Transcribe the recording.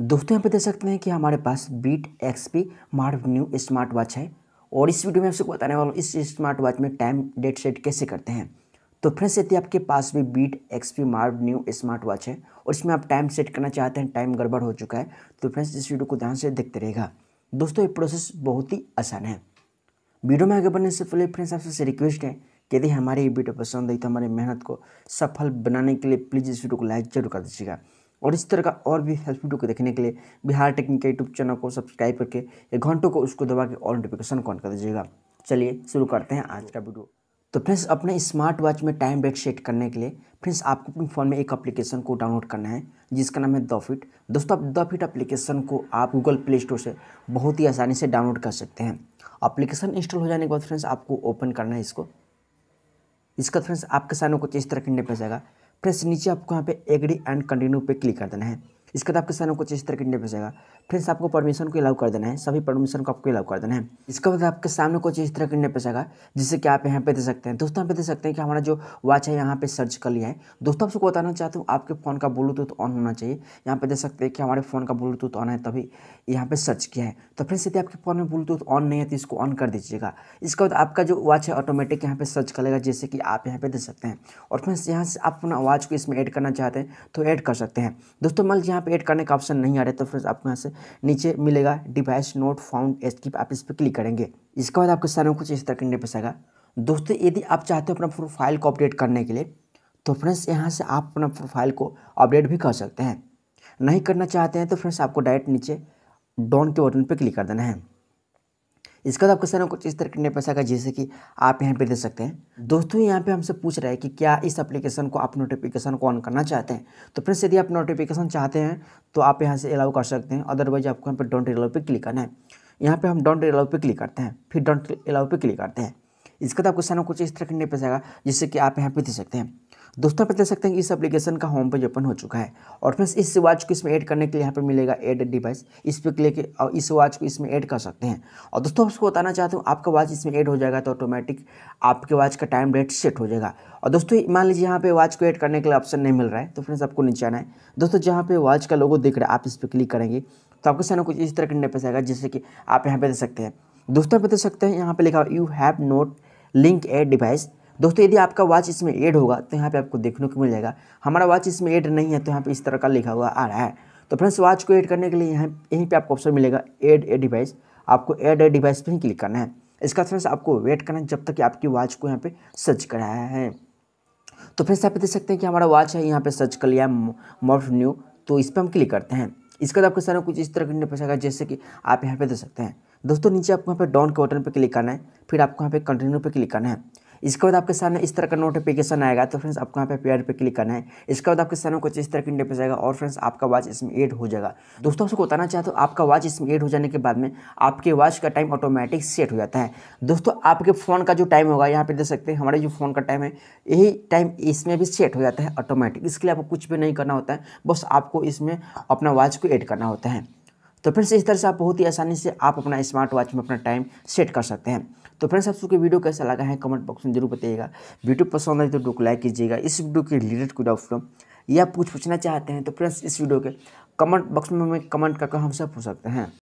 दोस्तों यहाँ पे देख सकते हैं कि हमारे पास beat X P Marv new smart watch है और इस वीडियो में आपको बताने वाला हूँ इस स्मार्ट वॉच में टाइम डेट सेट कैसे करते हैं तो फ्रेंड्स यदि आपके पास भी beat X P Marv new smart watch है और इसमें आप टाइम सेट करना चाहते हैं टाइम गड़बड़ हो चुका है तो फ्रेंड्स इस वीडियो को ध्यान से देखते रहेगा दोस्तों ये प्रोसेस बहुत ही आसान है वीडियो में आगे बढ़ने से पहले फ्रेंड्स आपसे रिक्वेस्ट है कि यदि हमारी ये वीडियो पसंद आई तो हमारी मेहनत को सफल बनाने के लिए प्लीज़ इस वीडियो को लाइक जरूर कर दीजिएगा और इस तरह का और भी हेल्प वीडियो को देखने के लिए बिहार टेक्निक के यूट्यूब चैनल को सब्सक्राइब करके एक घंटों को उसको दबा के ऑल नोटिफिकेशन को ऑन कर दीजिएगा चलिए शुरू करते हैं आज का वीडियो तो फ्रेंड्स अपने स्मार्ट वॉच में टाइम ब्रेक सेट करने के लिए फ्रेंड्स आपको अपने फ़ोन में एक एप्लीकेशन को डाउनलोड करना है जिसका नाम है द फिट दोस्तों आप द फिट एप्लीकेशन को आप गूगल प्ले स्टोर से बहुत ही आसानी से डाउनलोड कर सकते हैं एप्लीकेशन इंस्टॉल हो जाने के बाद फ्रेंड्स आपको ओपन करना है इसको इसका फ्रेंड्स आपके सामने कुछ इस तरह की इंटरफेस आएगा से नीचे आपको यहाँ पे एग्री एंड कंटिन्यू पे क्लिक कर देना है इसके बाद आपके सामने कुछ इस तरह की इंटरव्यू जाएगा फ्रेंड्स आपको परमिशन को अलाउ कर देना है सभी परमिशन को आपको अलाउ कर देना है इसके बाद आपके सामने कुछ इस तरह का इंटरव्यू आएगा जिससे कि आप यहाँ पे दे सकते हैं दोस्तों यहाँ पे दे सकते हैं कि हमारा जो वॉच है यहाँ पे सर्च कर लिया है दोस्तों सबको बताना चाहता हूँ आपके फ़ोन का ब्लूटूथ ऑन होना चाहिए यहाँ पे दे सकते हैं कि हमारे फ़ोन का ब्लूटूथ ऑन है तभी यहाँ पे सर्च किया है तो फ्रेंड्स यदि आपके फ़ोन में ब्लूटूथ ऑन नहीं है तो इसको ऑन कर दीजिएगा इसके बाद आपका जो वॉच है ऑटोमेटिक यहाँ पर सर्च करेगा जैसे कि आप यहाँ पर दे सकते हैं और फ्रेंड्स यहाँ से आप अपना वॉच को इसमें ऐड करना चाहते हैं तो ऐड कर सकते हैं दोस्तों मल यहाँ पे ऐड करने का ऑप्शन नहीं आ रहा है तो फ्रेंड्स आपको यहाँ से नीचे मिलेगा डिवाइस नोट फाउंड एस्किप आप इस पर क्लिक करेंगे इसके बाद आपके सारे कुछ इस तरह करने इंटरफेस दोस्तों यदि आप चाहते हो अपना प्रोफाइल को अपडेट करने के लिए तो फ्रेंड्स यहाँ से आप अपना प्रोफाइल को अपडेट भी कर सकते हैं नहीं करना चाहते हैं तो फ्रेंड्स आपको डायरेक्ट नीचे डॉन के बटन पर क्लिक कर देना है इसका तो आपका सर कुछ इस तरह के पैसा का जैसे कि आप यहाँ पे दे सकते हैं दोस्तों यहाँ पे हमसे पूछ रहा है कि क्या इस एप्लीकेशन को आप नोटिफिकेशन को ऑन करना चाहते हैं तो फ्रेंड्स यदि आप नोटिफिकेशन चाहते हैं तो आप यहाँ से अलाउ कर सकते हैं अदरवाइज आपको यहाँ पर डोंट अलाउ पर क्लिक करना है यहाँ पर हम डोंट अलाउ पर क्लिक करते हैं फिर डोंट अलाउ पर क्लिक करते हैं इसका तो आपको सर कुछ इस तरह के पैसा का जिससे कि आप यहाँ पर दे सकते हैं दोस्तों आप देख सकते हैं कि इस एप्लीकेशन का होम पेज ओपन हो चुका है और फ्रेंड्स इस वॉच को इसमें ऐड करने के लिए यहाँ पर मिलेगा ऐड डिवाइस इस पर क्लिक और इस वॉच को इसमें ऐड कर सकते हैं और दोस्तों आपको बताना चाहते हूँ आपका वॉच इसमें ऐड हो जाएगा तो ऑटोमेटिक आपके वॉच का टाइम डेट सेट हो जाएगा और दोस्तों मान लीजिए यहाँ पे वॉच को ऐड करने के लिए ऑप्शन नहीं मिल रहा है तो फ्रेंड्स आपको नीचे आना है दोस्तों जहाँ पे वॉच का लोगो दिख रहा है आप इस पर क्लिक करेंगे तो आपको सामने कुछ इस तरह का इंटरफेस आएगा जिससे कि आप यहाँ पे दे सकते हैं दोस्तों आप दे सकते हैं यहाँ पे लिखा you have not link a device दोस्तों यदि आपका वॉच इसमें ऐड होगा तो यहाँ पे आपको देखने को मिल जाएगा हमारा वॉच इसमें ऐड नहीं है तो यहाँ पे इस तरह का लिखा हुआ आ रहा है तो फ्रेंड्स वॉच को ऐड करने के लिए यहाँ यहीं पर आपको ऑप्शन मिलेगा एड ए डिवाइस आपको एड ए डिवाइस पर ही क्लिक करना है इसका फ्रेंड्स आपको वेट करना है जब तक कि आपकी वॉच को यहाँ पे सर्च कराया है तो फ्रेंड्स आप देख सकते हैं कि हमारा वॉच है यहाँ पे सर्च कर लिया मॉफ न्यू तो इस पर हम क्लिक करते हैं इसके बाद आपके सारा कुछ इस तरह करने पैसा जैसे कि आप यहाँ पे दे सकते हैं दोस्तों नीचे आपको यहाँ पे डाउन के बटन पर क्लिक करना है फिर आपको यहाँ पे कंटिन्यू पे क्लिक करना है इसके बाद आपके सामने इस तरह का नोटिफिकेशन आएगा तो फ्रेंड्स आपको यहाँ पे पेयर पे क्लिक करना है इसके बाद आपके सामने कुछ इस तरह की इंटरफेस आएगा और फ्रेंड्स आपका वॉच इसमें एड हो जाएगा दोस्तों आपको बताना चाहते हो आपका वॉच इसमें एड हो जाने के बाद में आपके वॉच का टाइम ऑटोमेटिक सेट हो जाता है दोस्तों आपके फ़ोन का जो टाइम होगा यहाँ पर देख सकते हैं हमारे जो फ़ोन का टाइम है यही टाइम इसमें भी सेट हो जाता है ऑटोमेटिक इसके लिए आपको कुछ भी नहीं करना होता है बस आपको इसमें अपना वॉच को एड करना होता है तो फ्रेंड्स इस तरह से आप बहुत ही आसानी से आप अपना स्मार्ट वॉच में अपना टाइम सेट कर सकते हैं तो फ्रेंड्स आप सबके वीडियो कैसा लगा है कमेंट बॉक्स में जरूर बताइएगा वीडियो पसंद आए तो वीडियो को लाइक कीजिएगा इस वीडियो के रिलेटेड कोई डाउट हो या कुछ पूछना चाहते हैं तो फ्रेंड्स इस वीडियो के कमेंट बॉक्स में हमें कमेंट करके हमसे पूछ सकते हैं